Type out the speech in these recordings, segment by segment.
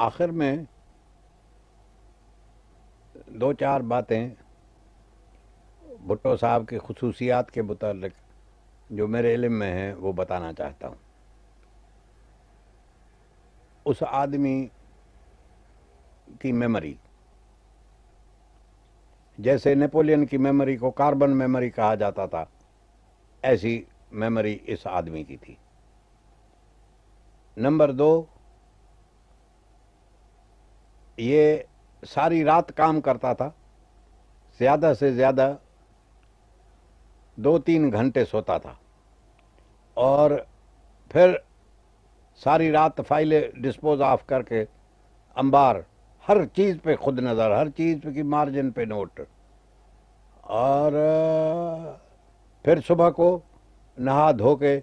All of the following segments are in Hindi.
आखिर में दो चार बातें भुट्टो साहब की खसूसियात के मुतलक जो मेरे इलम में हैं वो बताना चाहता हूँ उस आदमी की मेमोरी जैसे नेपोलियन की मेमोरी को कार्बन मेमोरी कहा जाता था ऐसी मेमोरी इस आदमी की थी नंबर दो ये सारी रात काम करता था ज़्यादा से ज़्यादा दो तीन घंटे सोता था और फिर सारी रात फाइलें डिस्पोज ऑफ करके अंबार हर चीज़ पे खुद नज़र हर चीज़ पे की मार्जिन पे नोट और फिर सुबह को नहा धो के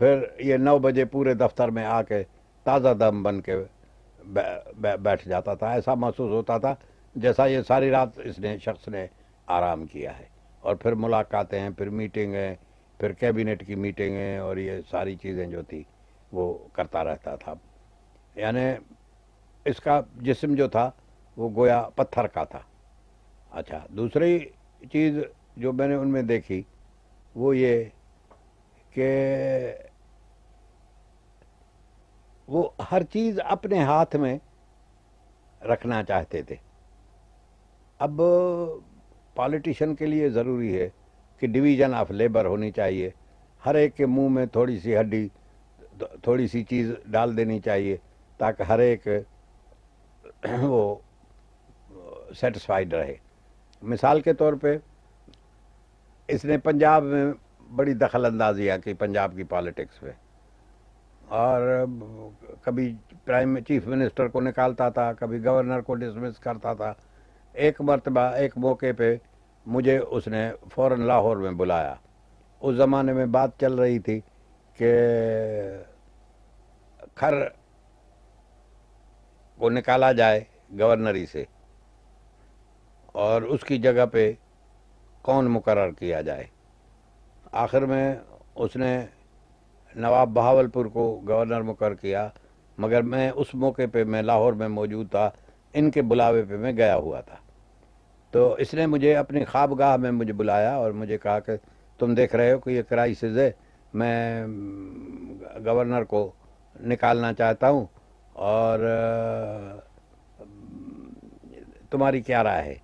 फिर ये नौ बजे पूरे दफ्तर में आके ताज़ा दम बन के बैठ जाता था ऐसा महसूस होता था जैसा ये सारी रात इसने शख्स ने आराम किया है और फिर मुलाकातें हैं फिर मीटिंग है फिर कैबिनेट की मीटिंग है और ये सारी चीज़ें जो थी वो करता रहता था यानी इसका जिस्म जो था वो गोया पत्थर का था अच्छा दूसरी चीज़ जो मैंने उनमें देखी वो ये कि वो हर चीज़ अपने हाथ में रखना चाहते थे अब पॉलिटिशियन के लिए ज़रूरी है कि डिवीज़न ऑफ लेबर होनी चाहिए हर एक के मुंह में थोड़ी सी हड्डी थोड़ी सी चीज़ डाल देनी चाहिए ताकि हर एक वो सेटिस्फाइड रहे मिसाल के तौर पे इसने पंजाब में बड़ी दखल अंदाजियाँ की पंजाब की पॉलिटिक्स में और कभी प्राइम चीफ मिनिस्टर को निकालता था कभी गवर्नर को डिसमिस करता था एक मरतबा एक मौके पे मुझे उसने फ़ौर लाहौर में बुलाया उस ज़माने में बात चल रही थी कि खर को निकाला जाए गवर्नरी से और उसकी जगह पे कौन मुकर किया जाए आखिर में उसने नवाब बहावलपुर को गवर्नर मुकर किया मगर मैं उस मौके पे मैं लाहौर में मौजूद था इनके बुलावे पे मैं गया हुआ था तो इसने मुझे अपनी ख्वाबगाह में मुझे बुलाया और मुझे कहा कि तुम देख रहे हो कि ये क्राइसिस है मैं गवर्नर को निकालना चाहता हूँ और तुम्हारी क्या राय है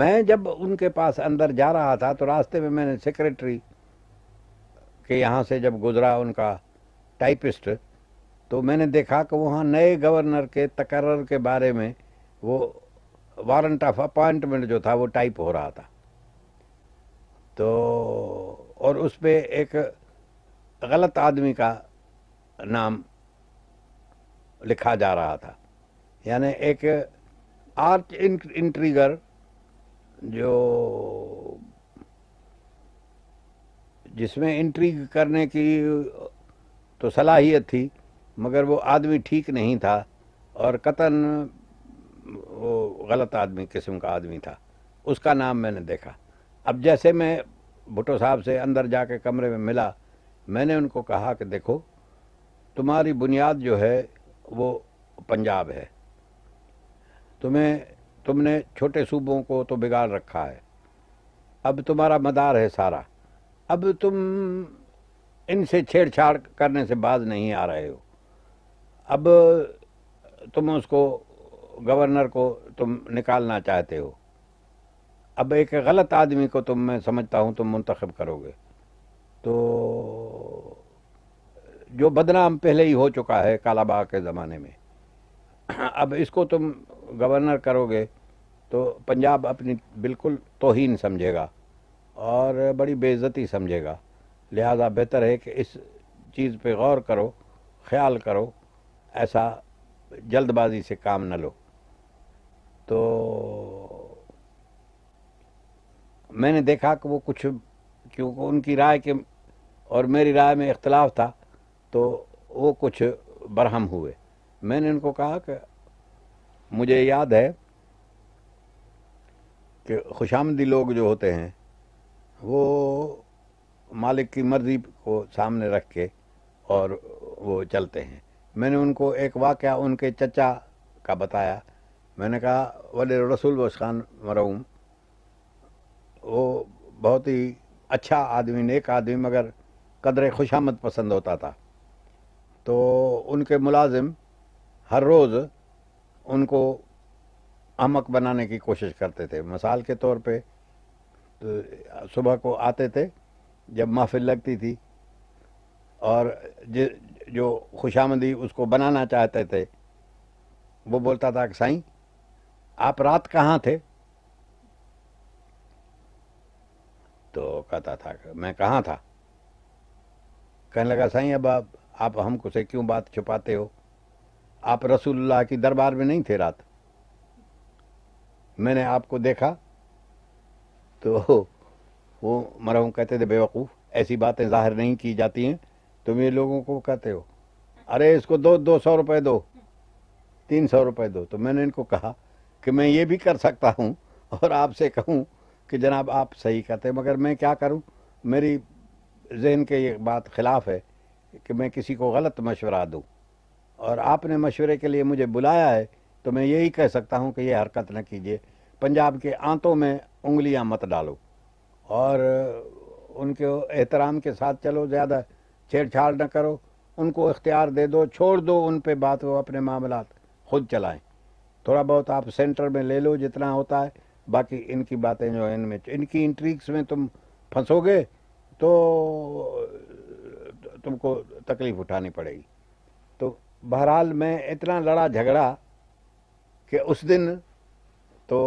मैं जब उनके पास अंदर जा रहा था तो रास्ते में मैंने सेक्रेटरी के यहाँ से जब गुजरा उनका टाइपिस्ट तो मैंने देखा कि वहाँ नए गवर्नर के तकर्र के बारे में वो वारंट ऑफ अपॉइंटमेंट जो था वो टाइप हो रहा था तो और उस पर एक गलत आदमी का नाम लिखा जा रहा था यानी एक आर्च इंट्रीगर जो जिसमें इंट्री करने की तो सलाहियत थी मगर वो आदमी ठीक नहीं था और कतन वो गलत आदमी किस्म का आदमी था उसका नाम मैंने देखा अब जैसे मैं भुटो साहब से अंदर जाके कमरे में मिला मैंने उनको कहा कि देखो तुम्हारी बुनियाद जो है वो पंजाब है तुम्हें तुमने छोटे सूबों को तो बिगाड़ रखा है अब तुम्हारा मदार है सारा अब तुम इनसे छेड़छाड़ करने से बाज नहीं आ रहे हो अब तुम उसको गवर्नर को तुम निकालना चाहते हो अब एक गलत आदमी को तुम मैं समझता हूँ तुम मुंतखब करोगे तो जो बदनाम पहले ही हो चुका है कालाबाग के ज़माने में अब इसको तुम गवर्नर करोगे तो पंजाब अपनी बिल्कुल तोहन समझेगा और बड़ी बेइज्जती समझेगा लिहाजा बेहतर है कि इस चीज़ पे गौर करो ख्याल करो ऐसा जल्दबाजी से काम न लो तो मैंने देखा कि वो कुछ क्योंकि उनकी राय के और मेरी राय में इख्तलाफ था तो वो कुछ बरहम हुए मैंने उनको कहा कि मुझे याद है कि खुशामदी लोग जो होते हैं वो मालिक की मर्जी को सामने रख के और वो चलते हैं मैंने उनको एक वाक़ उनके चचा का बताया मैंने कहा वले रसूल बस खान मरूम वो बहुत ही अच्छा आदमी नेक आदमी मगर कदर खुशामद पसंद होता था तो उनके मुलाजिम हर रोज़ उनको अमक बनाने की कोशिश करते थे मिसाल के तौर पे तो सुबह को आते थे जब महफिल लगती थी और जो जो खुशामदी उसको बनाना चाहते थे वो बोलता था कि साईं आप रात कहाँ थे तो कहता था मैं कहाँ था कहने लगा साईं अब आप, आप हमको से क्यों बात छुपाते हो आप रसूलुल्लाह की दरबार में नहीं थे रात मैंने आपको देखा तो वो हूँ कहते थे बेवकूफ़ ऐसी बातें जाहिर नहीं की जाती हैं तुम ये लोगों को कहते हो अरे इसको दो दो सौ रुपये दो तीन सौ रुपये दो तो मैंने इनको कहा कि मैं ये भी कर सकता हूँ और आपसे कहूँ कि जनाब आप सही कहते मगर मैं क्या करूँ मेरी जहन के ये बात खिलाफ है कि मैं किसी को गलत मशवरा दूँ और आपने मशवरे के लिए मुझे बुलाया है तो मैं यही कह सकता हूँ कि ये हरकत न कीजिए पंजाब के आंतों में उंगलियां मत डालो और उनके एहतराम के साथ चलो ज़्यादा छेड़छाड़ न करो उनको इख्तियार दे दो छोड़ दो उन पर बात वो अपने मामला खुद चलाएं थोड़ा बहुत आप सेंटर में ले लो जितना होता है बाकी इनकी बातें जो इनमें इनकी इंट्रीक्स में तुम फंसोगे तो तुमको तकलीफ़ उठानी पड़ेगी तो बहरहाल मैं इतना लड़ा झगड़ा कि उस दिन तो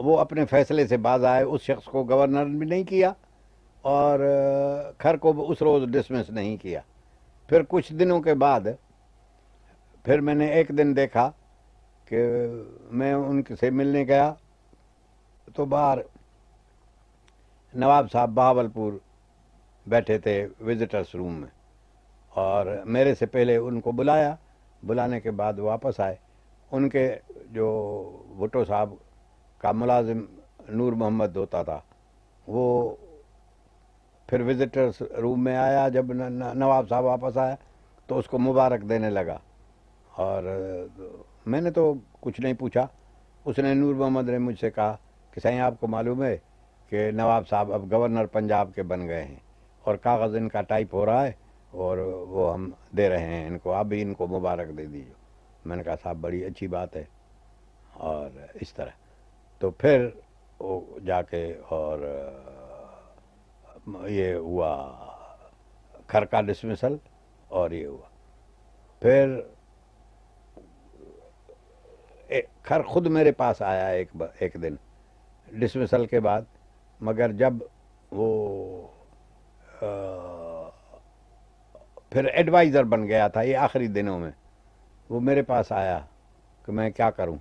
वो अपने फैसले से बाज आए उस शख्स को गवर्नर भी नहीं किया और खर को उस रोज़ डिसमिस नहीं किया फिर कुछ दिनों के बाद फिर मैंने एक दिन देखा कि मैं उनसे मिलने गया तो बाहर नवाब साहब बहावलपुर बैठे थे विजिटर्स रूम में और मेरे से पहले उनको बुलाया बुलाने के बाद वापस आए उनके जो भुट्टो साहब का मुलाजिम नूर मोहम्मद होता था वो फिर विजिटर्स रूम में आया जब नवाब साहब वापस आया तो उसको मुबारक देने लगा और मैंने तो कुछ नहीं पूछा उसने नूर मोहम्मद ने मुझसे कहा कि सही आपको मालूम है कि नवाब साहब अब गवर्नर पंजाब के बन गए हैं और कागज़ इनका टाइप हो रहा है और वो हम दे रहे हैं इनको आप भी इनको मुबारक दे दीजिए मैंने कहा साहब बड़ी अच्छी बात है और इस तरह तो फिर वो जाके और ये हुआ खर का डिसमिसल और ये हुआ फिर खर खुद मेरे पास आया एक एक दिन डिसमिसल के बाद मगर जब वो आ, फिर एडवाइज़र बन गया था ये आखिरी दिनों में वो मेरे पास आया कि मैं क्या करूं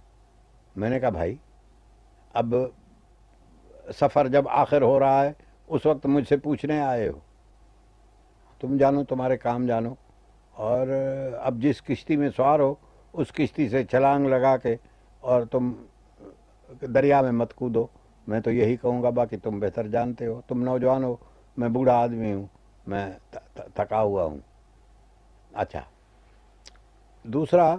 मैंने कहा भाई अब सफ़र जब आखिर हो रहा है उस वक्त मुझसे पूछने आए हो तुम जानो तुम्हारे काम जानो और अब जिस किश्ती में सवार हो उस किश्ती से छलांग लगा के और तुम दरिया में मत कूदो मैं तो यही कहूँगा बाकी तुम बेहतर जानते हो तुम नौजवान हो मैं बूढ़ा आदमी हूँ मैं थका हुआ हूँ अच्छा दूसरा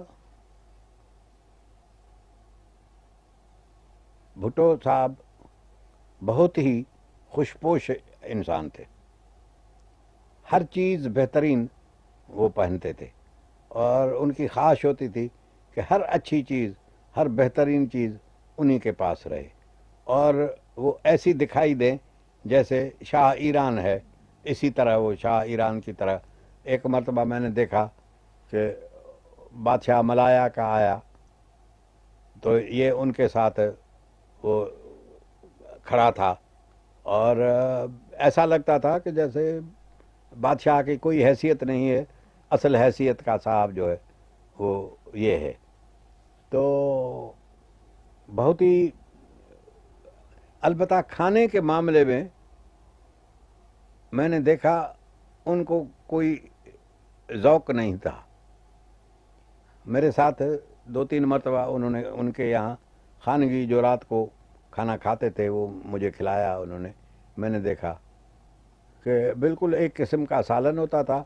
भुटो साहब बहुत ही खुशपोश इंसान थे हर चीज़ बेहतरीन वो पहनते थे और उनकी ख्वाहिश होती थी कि हर अच्छी चीज़ हर बेहतरीन चीज़ उन्हीं के पास रहे और वो ऐसी दिखाई दें जैसे शाह ईरान है इसी तरह वो शाह ईरान की तरह एक मरतबा मैंने देखा कि बादशाह मलाया का आया तो ये उनके साथ वो खड़ा था और ऐसा लगता था कि जैसे बादशाह की कोई हैसियत नहीं है असल हैसियत का साहब जो है वो ये है तो बहुत ही अलबत् खाने के मामले में मैंने देखा उनको कोई ओक़ नहीं था मेरे साथ दो तीन मरतबा उन्होंने उनके यहाँ खानगी जो रात को खाना खाते थे वो मुझे खिलाया उन्होंने मैंने देखा कि बिल्कुल एक किस्म का सालन होता था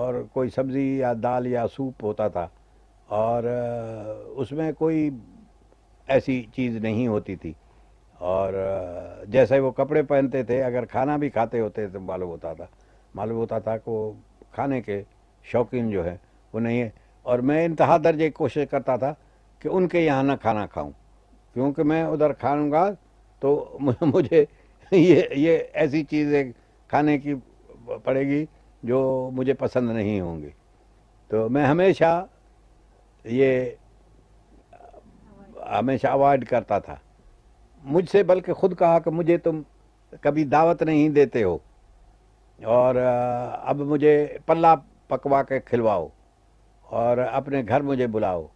और कोई सब्ज़ी या दाल या सूप होता था और उसमें कोई ऐसी चीज़ नहीं होती थी और जैसे वो कपड़े पहनते थे अगर खाना भी खाते होते तो मालूम होता था मालूम होता था कि वो खाने के शौकीन जो है वो नहीं है और मैं इंतहा दर्जे की कोशिश करता था कि उनके यहाँ ना खाना खाऊं क्योंकि मैं उधर खाऊंगा तो मुझे ये ये ऐसी चीज़ें खाने की पड़ेगी जो मुझे पसंद नहीं होंगी तो मैं हमेशा ये हमेशा अवॉइड करता था मुझसे बल्कि खुद कहा कि मुझे तुम कभी दावत नहीं देते हो और अब मुझे पल्ला पकवा के खिलवाओ और अपने घर मुझे बुलाओ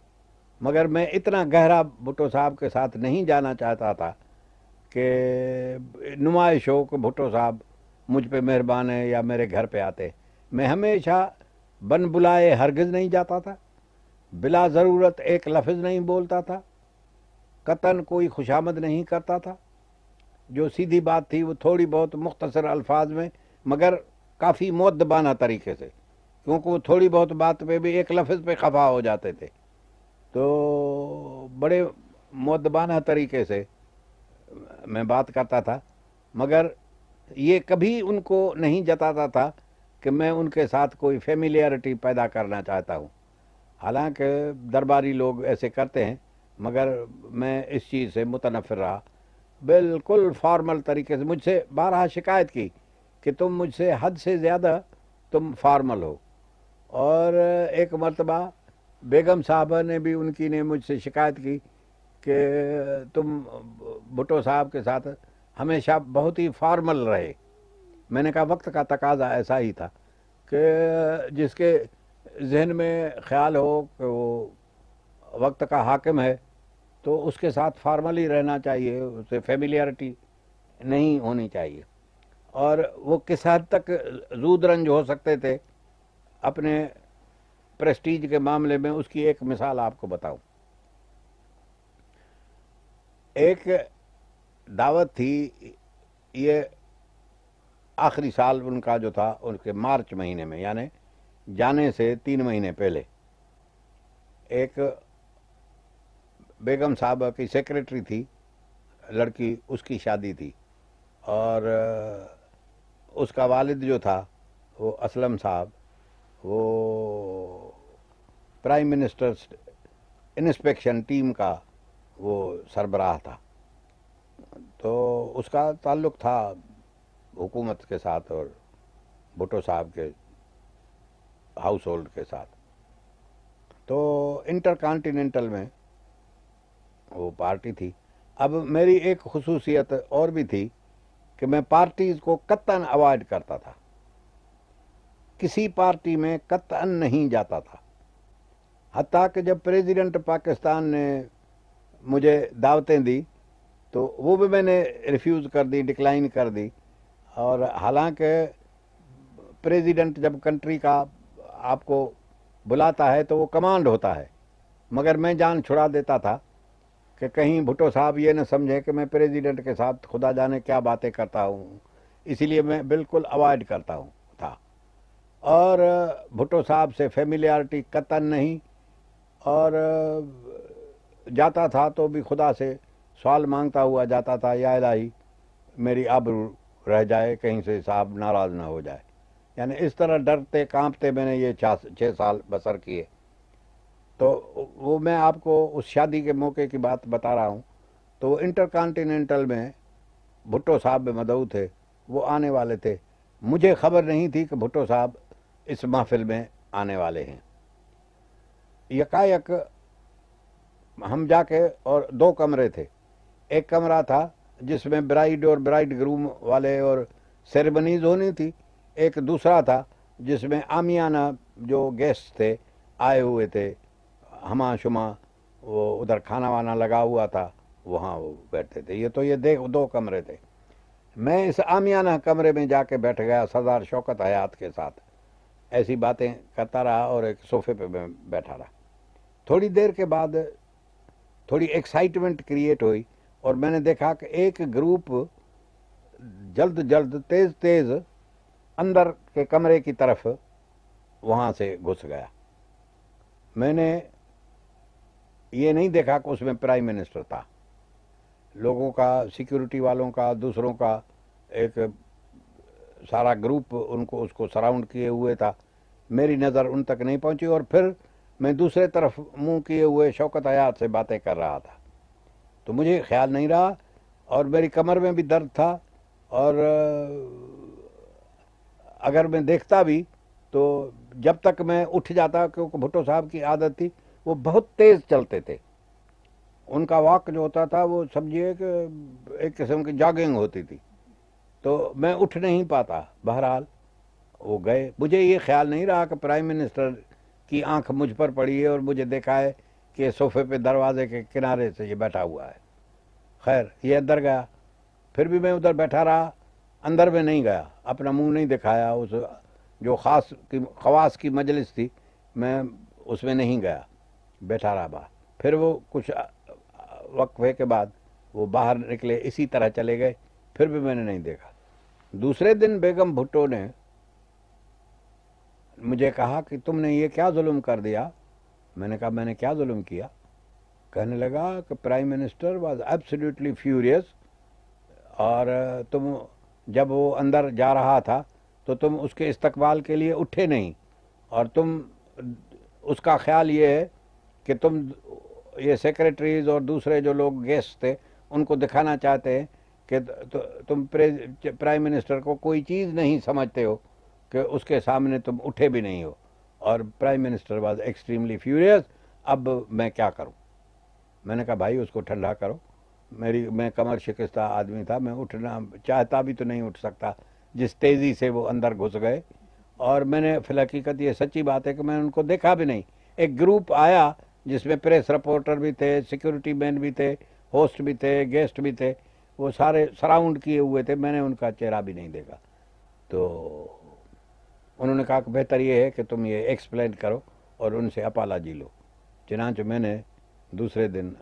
मगर मैं इतना गहरा भुट्टो साहब के साथ नहीं जाना चाहता था कि नुमाइश हो कि भुट्टो साहब मुझ पे मेहरबान है या मेरे घर पे आते मैं हमेशा बन बुलाए हरगज़ नहीं जाता था बिला ज़रूरत एक लफ्ज़ नहीं बोलता था कतन कोई खुशामद नहीं करता था जो सीधी बात थी वो थोड़ी बहुत मुख्तसर अल्फाज में मगर काफ़ी मुद्दबाना तरीके से क्योंकि वो थोड़ी बहुत बात पे भी एक लफ्ज़ पे खफा हो जाते थे तो बड़े मदबाना तरीके से मैं बात करता था मगर ये कभी उनको नहीं जताता था कि मैं उनके साथ कोई फेमिलियरिटी पैदा करना चाहता हूँ हालांकि दरबारी लोग ऐसे करते हैं मगर मैं इस चीज़ से मुतनफर रहा बिल्कुल फॉर्मल तरीके से मुझसे बारह शिकायत की कि तुम मुझसे हद से ज़्यादा तुम फॉर्मल हो और एक मरतबा बेगम साहबा ने भी उनकी ने मुझसे शिकायत की कि तुम भुटो साहब के साथ हमेशा बहुत ही फॉर्मल रहे मैंने कहा वक्त का तकाजा ऐसा ही था कि जिसके जहन में ख्याल हो कि वो वक्त का हाकिम है तो उसके साथ फॉर्मल ही रहना चाहिए उसे फेमिलियरिटी नहीं होनी चाहिए और वो किस हद तक जूद रंज हो सकते थे अपने प्रेस्टीज के मामले में उसकी एक मिसाल आपको बताऊं एक दावत थी ये आखिरी साल उनका जो था उनके मार्च महीने में यानी जाने से तीन महीने पहले एक बेगम साहब की सेक्रेटरी थी लड़की उसकी शादी थी और उसका वालिद जो था वो असलम साहब वो प्राइम मिनिस्टर इंस्पेक्शन टीम का वो सरबराह था तो उसका ताल्लुक था हुकूमत के साथ और भुटो साहब के हाउस होल्ड के साथ तो इंटरकॉन्टिनेंटल में वो पार्टी थी अब मेरी एक खसूसियत और भी थी कि मैं पार्टीज़ को कत्तन अवॉइड करता था किसी पार्टी में कतन नहीं जाता था हती कि जब प्रेसिडेंट पाकिस्तान ने मुझे दावतें दी तो वो भी मैंने रिफ्यूज़ कर दी डिक्लाइन कर दी और हालांकि प्रेसिडेंट जब कंट्री का आपको बुलाता है तो वो कमांड होता है मगर मैं जान छुड़ा देता था कि कहीं भुटो साहब ये न समझे कि मैं प्रेसिडेंट के साथ खुदा जाने क्या बातें करता हूँ इसीलिए मैं बिल्कुल अवॉइड करता हूँ और भुट्टो साहब से फेमिलियरिटी कतन नहीं और जाता था तो भी खुदा से सवाल मांगता हुआ जाता था या इलाही मेरी आबरू रह जाए कहीं से साहब नाराज़ ना हो जाए यानी इस तरह डरते कांपते मैंने ये छः साल बसर किए तो वो मैं आपको उस शादी के मौके की बात बता रहा हूँ तो इंटर कॉन्टीनेंटल में भुट्टो साहब मदऊ थे वो आने वाले थे मुझे खबर नहीं थी कि भुट्टो साहब इस महफिल में आने वाले हैं यकायक हम जाके और दो कमरे थे एक कमरा था जिसमें ब्राइड और ब्राइड ग्रूम वाले और सेरेमनीज होनी थी एक दूसरा था जिसमें आमियाना जो गेस्ट थे आए हुए थे हमा शुमा वो उधर खाना वाना लगा हुआ था वहाँ वो बैठते थे ये तो ये देख दो कमरे थे मैं इस आमियाना कमरे में जाके बैठ गया सरदार शौकत हयात के साथ ऐसी बातें करता रहा और एक सोफे पे मैं बैठा रहा थोड़ी देर के बाद थोड़ी एक्साइटमेंट क्रिएट हुई और मैंने देखा कि एक ग्रुप जल्द जल्द तेज़ तेज़ अंदर के कमरे की तरफ वहाँ से घुस गया मैंने ये नहीं देखा कि उसमें प्राइम मिनिस्टर था लोगों का सिक्योरिटी वालों का दूसरों का एक सारा ग्रुप उनको उसको सराउंड किए हुए था मेरी नज़र उन तक नहीं पहुंची और फिर मैं दूसरे तरफ मुंह किए हुए शौकत आयात से बातें कर रहा था तो मुझे ख्याल नहीं रहा और मेरी कमर में भी दर्द था और अगर मैं देखता भी तो जब तक मैं उठ जाता क्योंकि भुट्टो साहब की आदत थी वो बहुत तेज़ चलते थे उनका वॉक जो होता था वो समझिए कि एक किस्म की जॉगिंग होती थी तो मैं उठ नहीं पाता बहरहाल वो गए मुझे ये ख्याल नहीं रहा कि प्राइम मिनिस्टर की आंख मुझ पर पड़ी है और मुझे देखा है कि सोफे पे दरवाजे के किनारे से ये बैठा हुआ है खैर ये अंदर गया फिर भी मैं उधर बैठा रहा अंदर में नहीं गया अपना मुंह नहीं दिखाया उस जो ख़ास की खवास की मजलिस थी मैं उसमें नहीं गया बैठा रहा बाहर फिर वो कुछ वक्फे के बाद वो बाहर निकले इसी तरह चले गए फिर भी मैंने नहीं देखा दूसरे दिन बेगम भुट्टो ने मुझे कहा कि तुमने ये क्या जुल्म कर दिया मैंने कहा मैंने क्या जुल्म किया कहने लगा कि prime minister was absolutely furious और तुम जब वो अंदर जा रहा था तो तुम उसके इस्तकबाल के लिए उठे नहीं और तुम उसका ख्याल ये है कि तुम ये सेक्रेटरीज और दूसरे जो लोग गेस्ट थे उनको दिखाना चाहते हैं कि तो, तुम प्राइम मिनिस्टर को कोई चीज़ नहीं समझते हो कि उसके सामने तुम उठे भी नहीं हो और prime minister was extremely furious अब मैं क्या करूं मैंने कहा भाई उसको ठंडा करो मेरी मैं कमर शिकस्ता आदमी था मैं उठना चाहता भी तो नहीं उठ सकता जिस तेज़ी से वो अंदर घुस गए और मैंने फिलहकीकत ये सच्ची बात है कि मैंने उनको देखा भी नहीं एक ग्रुप आया जिसमें प्रेस रिपोर्टर भी थे सिक्योरिटी मैन भी थे होस्ट भी थे गेस्ट भी थे वो सारे सराउंड किए हुए थे मैंने उनका चेहरा भी नहीं देखा तो उन्होंने कहा कि बेहतर ये है कि तुम ये एक्सप्लेन करो और उनसे अपाला जी लो चनाच मैंने दूसरे दिन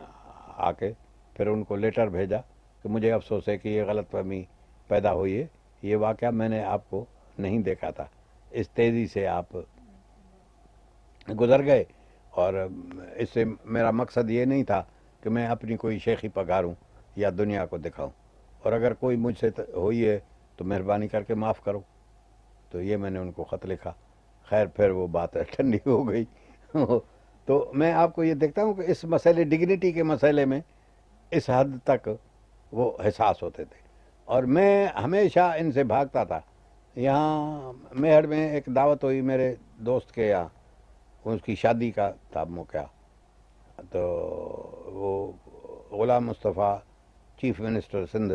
आके फिर उनको लेटर भेजा कि मुझे अफसोस है कि ये गलत फहमी पैदा हुई है ये वाक़ मैंने आपको नहीं देखा था इस तेज़ी से आप गुज़र गए और इससे मेरा मकसद ये नहीं था कि मैं अपनी कोई शेखी पगारूँ या दुनिया को दिखाऊं और अगर कोई मुझसे हुई है तो मेहरबानी करके माफ़ करो तो ये मैंने उनको ख़त लिखा खैर फिर वो बात ठंडी हो गई तो मैं आपको ये देखता हूँ कि इस मसले डिग्निटी के मसले में इस हद तक वो एहसास होते थे और मैं हमेशा इनसे भागता था यहाँ मेहर में एक दावत हुई मेरे दोस्त के यहाँ उसकी शादी का था मौका तो वो गुलाम मुस्तफ़ा चीफ मिनिस्टर सिंध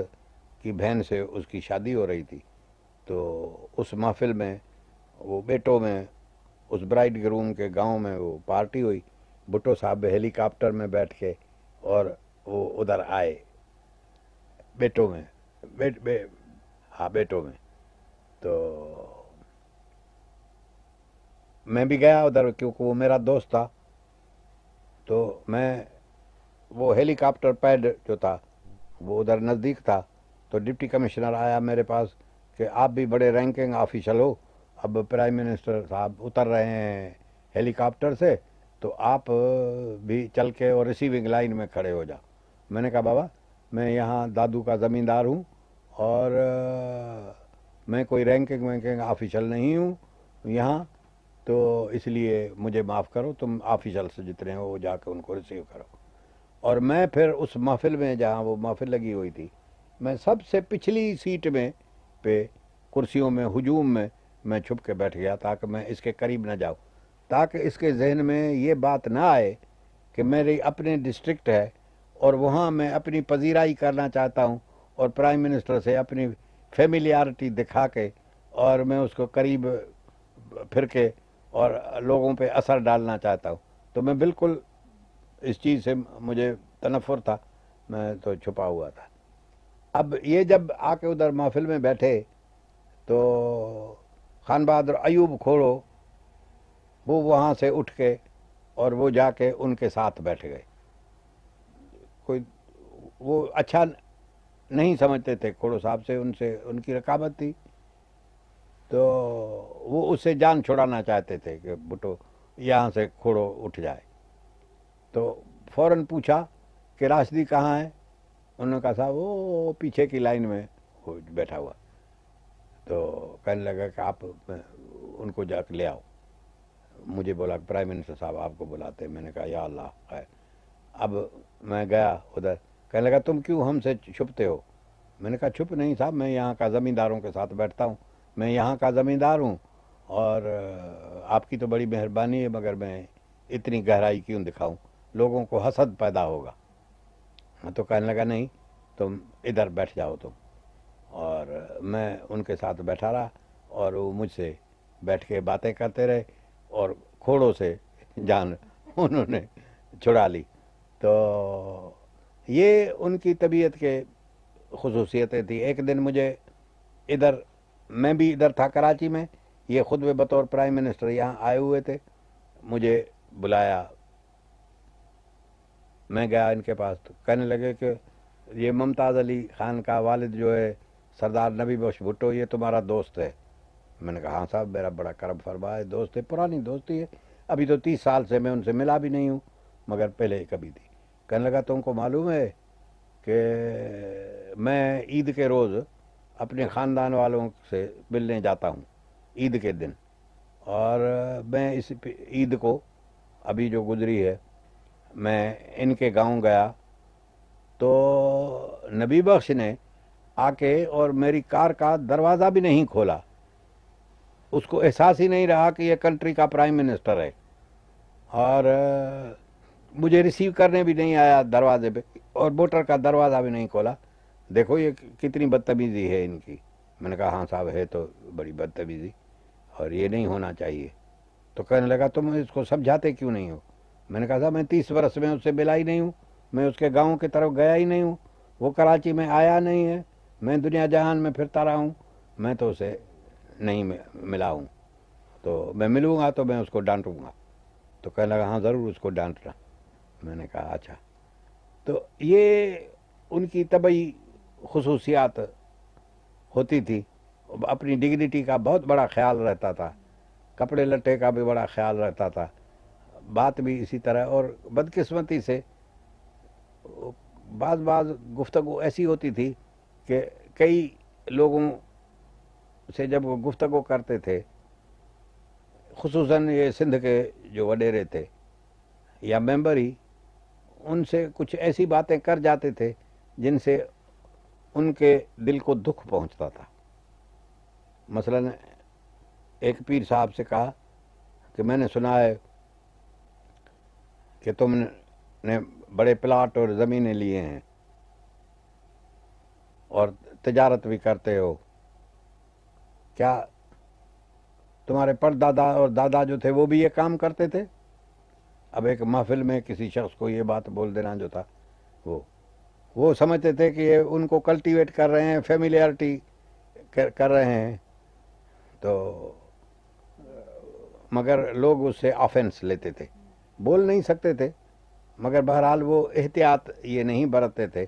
की बहन से उसकी शादी हो रही थी तो उस महफिल में वो बेटों में उस ब्राइड ग्रूम के गांव में वो पार्टी हुई भुट्टो साहब हेलीकॉप्टर में बैठ के और वो उधर आए बेटों में बेट बे हाँ बेटों में तो मैं भी गया उधर क्योंकि वो मेरा दोस्त था तो मैं वो हेलीकॉप्टर पैड जो था वो उधर नज़दीक था तो डिप्टी कमिश्नर आया मेरे पास कि आप भी बड़े रैंकिंग ऑफिशल हो अब प्राइम मिनिस्टर साहब उतर रहे हैं हेलीकॉप्टर से तो आप भी चल के और रिसीविंग लाइन में खड़े हो जाओ मैंने कहा बाबा मैं यहाँ दादू का ज़मींदार हूँ और मैं कोई रैंकिंग वैंकिंग ऑफिशल नहीं हूँ यहाँ तो इसलिए मुझे माफ़ करो तुम ऑफिशल से जितने हो वो जाके उनको रिसीव करो और मैं फिर उस महफिल में जहाँ वो महफिल लगी हुई थी मैं सबसे पिछली सीट में पे कुर्सियों में हजूम में मैं छुप के बैठ गया ताकि मैं इसके करीब ना जाऊँ ताकि इसके जहन में ये बात ना आए कि मेरे अपने डिस्ट्रिक्ट है और वहाँ मैं अपनी पजीराई करना चाहता हूँ और प्राइम मिनिस्टर से अपनी फेमिलियारिटी दिखा के और मैं उसको करीब फिर के और लोगों पे असर डालना चाहता हूँ तो मैं बिल्कुल इस चीज़ से मुझे तनफर था मैं तो छुपा हुआ था अब ये जब आके उधर महफिल में बैठे तो खान बहादुर अयूब खोड़ो वो वहाँ से उठ के और वो जाके उनके साथ बैठ गए कोई वो अच्छा नहीं समझते थे खोड़ो साहब से उनसे उनकी रकाबत थी तो वो उससे जान छुड़ाना चाहते थे कि बुटो यहाँ से खोड़ो उठ जाए तो फ़ौरन पूछा कि राशदी कहाँ है उन्होंने कहा साहब वो पीछे की लाइन में बैठा हुआ तो कहने लगा कि आप उनको जा ले आओ मुझे बोला प्राइम मिनिस्टर साहब आपको बुलाते मैंने कहा या अल्लाह खैर अब मैं गया उधर कहने लगा तुम क्यों हमसे छुपते हो मैंने कहा छुप नहीं साहब मैं यहाँ का ज़मींदारों के साथ बैठता हूँ मैं यहाँ का ज़मींदार हूँ और आपकी तो बड़ी मेहरबानी है मगर मैं इतनी गहराई क्यों दिखाऊँ लोगों को हसद पैदा होगा मैं तो कहने लगा नहीं तुम इधर बैठ जाओ तुम और मैं उनके साथ बैठा रहा और वो मुझसे बैठ के बातें करते रहे और खोड़ों से जान उन्होंने छुड़ा ली तो ये उनकी तबीयत के खसूसियतें थी एक दिन मुझे इधर मैं भी इधर था कराची में ये ख़ुद बतौर प्राइम मिनिस्टर यहाँ आए हुए थे मुझे बुलाया मैं गया इनके पास तो कहने लगे कि ये मुमताज़ अली ख़ान का वालिद जो है सरदार नबी बश भुट्टो ये तुम्हारा दोस्त है मैंने कहा हाँ साहब मेरा बड़ा करम फरमा है दोस्त है पुरानी दोस्ती है अभी तो तीस साल से मैं उनसे मिला भी नहीं हूँ मगर पहले कभी थी कहने लगा तुमको मालूम है कि मैं ईद के रोज़ अपने ख़ानदान वालों से मिलने जाता हूँ ईद के दिन और मैं इस ईद को अभी जो गुजरी है मैं इनके गांव गया तो नबी बख्श ने आके और मेरी कार का दरवाज़ा भी नहीं खोला उसको एहसास ही नहीं रहा कि ये कंट्री का प्राइम मिनिस्टर है और मुझे रिसीव करने भी नहीं आया दरवाजे पे और वोटर का दरवाज़ा भी नहीं खोला देखो ये कितनी बदतमीज़ी है इनकी मैंने कहा हाँ साहब है तो बड़ी बदतमीज़ी और ये नहीं होना चाहिए तो कहने लगा तुम इसको समझाते क्यों नहीं हो मैंने कहा था मैं तीस वर्ष में उससे मिला ही नहीं हूँ मैं उसके गाँव की तरफ गया ही नहीं हूँ वो कराची में आया नहीं है मैं दुनिया जहान में फिरता रहा हूँ मैं तो उसे नहीं मिला हूँ तो मैं मिलूँगा तो मैं उसको डांटूँगा तो कह लगा हाँ ज़रूर उसको डांटना मैंने कहा अच्छा तो ये उनकी तबई खसूसियात होती थी अपनी डिग्निटी का बहुत बड़ा ख्याल रहता था कपड़े लट्टे का भी बड़ा ख्याल रहता था बात भी इसी तरह और बदकिस्मती से बाद बाद गुफ्तु ऐसी होती थी कि कई लोगों से जब गुफ्तु करते थे खसूस ये सिंध के जो वडेरे थे या मेंबर ही उनसे कुछ ऐसी बातें कर जाते थे जिनसे उनके दिल को दुख पहुंचता था मसलन एक पीर साहब से कहा कि मैंने सुना है कि तुमने बड़े प्लाट और ज़मीनें लिए हैं और तजारत भी करते हो क्या तुम्हारे परदादा और दादा जो थे वो भी ये काम करते थे अब एक महफिल में किसी शख्स को ये बात बोल देना जो था वो वो समझते थे कि ये उनको कल्टीवेट कर रहे हैं फेमिलियरिटी कर, कर रहे हैं तो मगर लोग उससे ऑफेंस लेते थे बोल नहीं सकते थे मगर बहरहाल वो एहतियात ये नहीं बरतते थे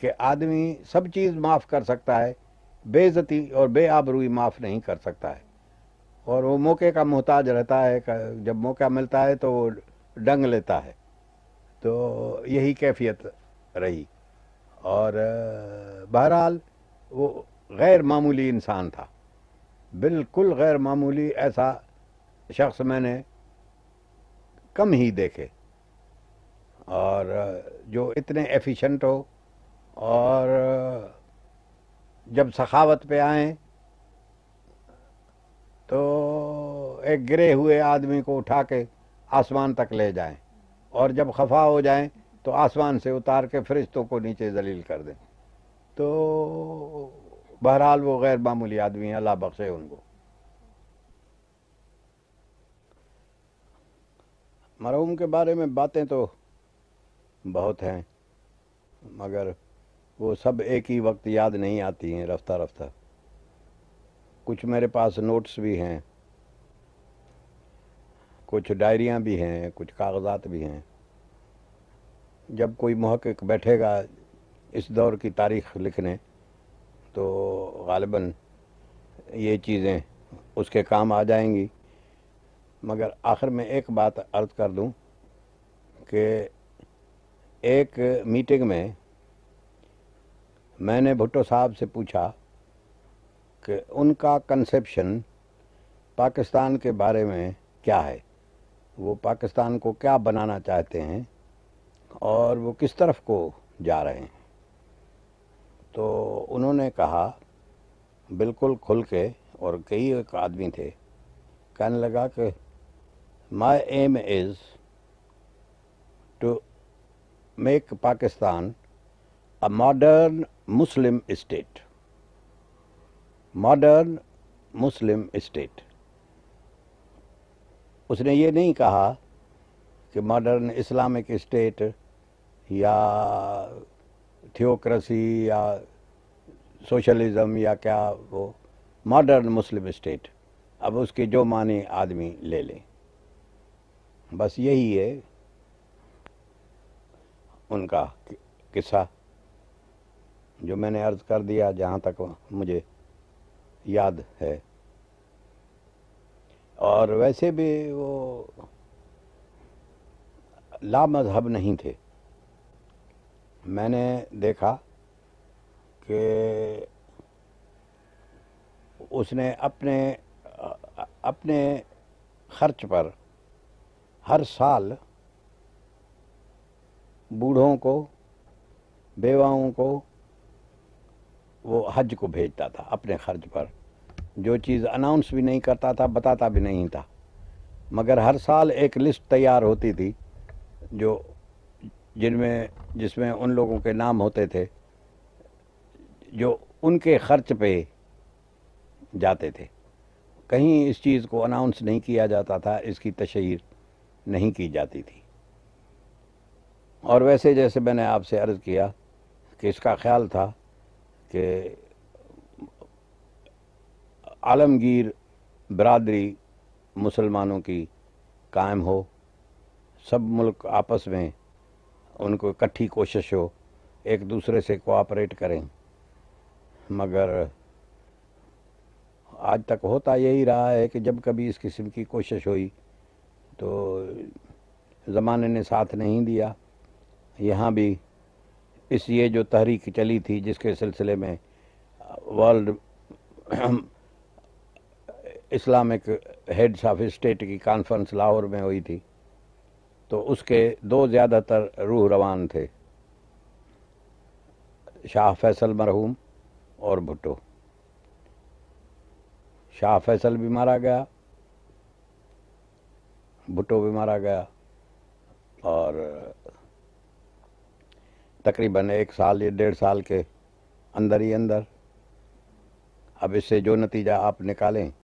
कि आदमी सब चीज़ माफ़ कर सकता है बेज़ती और बेआबरूई माफ़ नहीं कर सकता है और वो मौके का मोहताज रहता है जब मौका मिलता है तो वो डंग लेता है तो यही कैफियत रही और बहरहाल वो गैर मामूली इंसान था बिल्कुल गैर मामूली ऐसा शख्स मैंने कम ही देखे और जो इतने एफिशिएंट हो और जब सखावत पे आए तो एक गिरे हुए आदमी को उठा के आसमान तक ले जाएं और जब खफा हो जाएं तो आसमान से उतार के फरिश्तों को नीचे जलील कर दें तो बहरहाल वो गैर मामूली आदमी है अल्लाह बख्शे उनको मरहूम के बारे में बातें तो बहुत हैं मगर वो सब एक ही वक्त याद नहीं आती हैं रफ्ता रफ्ता कुछ मेरे पास नोट्स भी हैं कुछ डायरियाँ भी हैं कुछ कागजात भी हैं जब कोई महक़ बैठेगा इस दौर की तारीख लिखने तो गालिबा ये चीज़ें उसके काम आ जाएंगी मगर आखिर में एक बात अर्ज कर दूं कि एक मीटिंग में मैंने भुट्टो साहब से पूछा कि उनका कंसेप्शन पाकिस्तान के बारे में क्या है वो पाकिस्तान को क्या बनाना चाहते हैं और वो किस तरफ को जा रहे हैं तो उन्होंने कहा बिल्कुल खुल के और कई एक आदमी थे कहने लगा कि My aim is to make Pakistan a modern Muslim state. Modern Muslim state. उसने ये नहीं कहा कि मॉडर्न इस्लामिक स्टेट या थियोक्रेसी या सोशलिज़म या क्या वो मॉडर्न मुस्लिम स्टेट अब उसकी जो माने आदमी ले लें बस यही है उनका किस्सा जो मैंने अर्ज कर दिया जहाँ तक मुझे याद है और वैसे भी वो ला मजहब नहीं थे मैंने देखा कि उसने अपने अपने खर्च पर हर साल बूढ़ों को बेवाओं को वो हज को भेजता था अपने खर्च पर जो चीज़ अनाउंस भी नहीं करता था बताता भी नहीं था मगर हर साल एक लिस्ट तैयार होती थी जो जिनमें जिसमें उन लोगों के नाम होते थे जो उनके खर्च पे जाते थे कहीं इस चीज़ को अनाउंस नहीं किया जाता था इसकी तशहर नहीं की जाती थी और वैसे जैसे मैंने आपसे अर्ज़ किया कि इसका ख्याल था कि आलमगीर बरदरी मुसलमानों की कायम हो सब मुल्क आपस में उनको इकट्ठी कोशिश हो एक दूसरे से कोऑपरेट करें मगर आज तक होता यही रहा है कि जब कभी इस किस्म की कोशिश हुई तो ज़माने ने साथ नहीं दिया यहाँ भी इस ये जो तहरीक चली थी जिसके सिलसिले में world Islamic heads of state की कॉन्फ्रेंस लाहौर में हुई थी तो उसके दो ज़्यादातर रूह रवान थे शाह फैसल मरहूम और भुट्टो शाह फैसल भी मारा गया भुट्टो भी मारा गया और तकरीबन एक साल या डेढ़ साल के अंदर ही अंदर अब इससे जो नतीजा आप निकालें